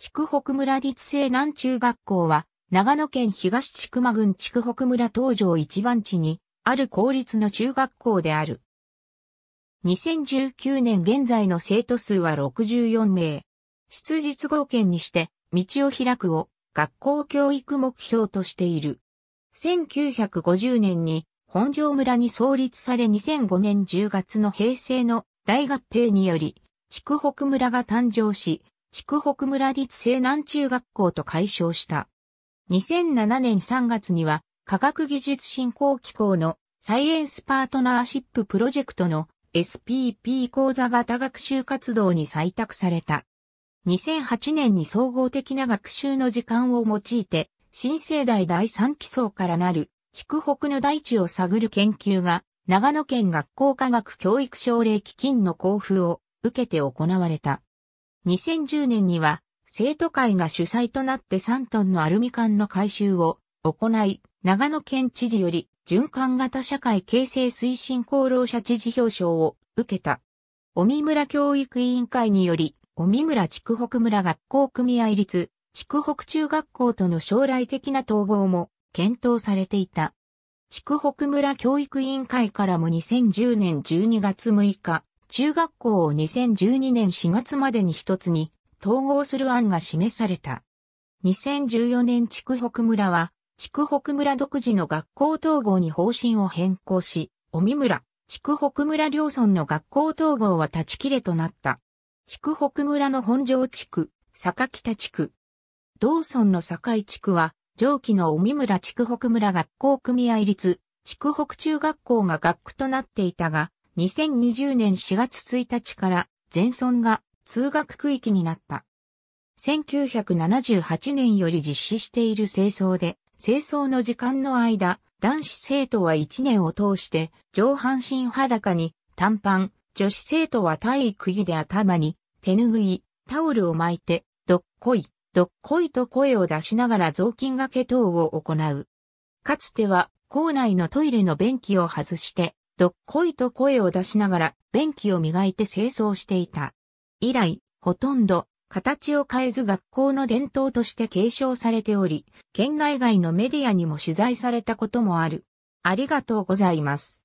筑北村立西南中学校は、長野県東筑摩郡筑北村東城一番地に、ある公立の中学校である。2019年現在の生徒数は64名。出実合憲にして、道を開くを学校教育目標としている。1950年に本庄村に創立され2005年10月の平成の大合併により、筑北村が誕生し、筑北村立西南中学校と解消した。2007年3月には、科学技術振興機構のサイエンスパートナーシッププロジェクトの SPP 講座型学習活動に採択された。2008年に総合的な学習の時間を用いて、新生代第3期層からなる、筑北の大地を探る研究が、長野県学校科学教育奨励基金の交付を受けて行われた。2010年には生徒会が主催となって3トンのアルミ缶の回収を行い、長野県知事より循環型社会形成推進功労者知事表彰を受けた。尾身村教育委員会により、尾身村区北村学校組合立、区北中学校との将来的な統合も検討されていた。区北村教育委員会からも2010年12月6日、中学校を2012年4月までに一つに統合する案が示された。2014年区北村は、区北村独自の学校統合に方針を変更し、尾身村、区北村両村の学校統合は断ち切れとなった。区北村の本庄地区、坂北地区、同村の境地区は、上記の尾身村区北村学校組合立、区北中学校が学区となっていたが、2020年4月1日から全村が通学区域になった。1978年より実施している清掃で、清掃の時間の間、男子生徒は1年を通して上半身裸に短パン、女子生徒は体育着で頭に手ぬぐい、タオルを巻いて、どっこい、どっこいと声を出しながら雑巾掛け等を行う。かつては校内のトイレの便器を外してどっこいと声を出しながら便器を磨いて清掃していた。以来、ほとんど形を変えず学校の伝統として継承されており、県内外のメディアにも取材されたこともある。ありがとうございます。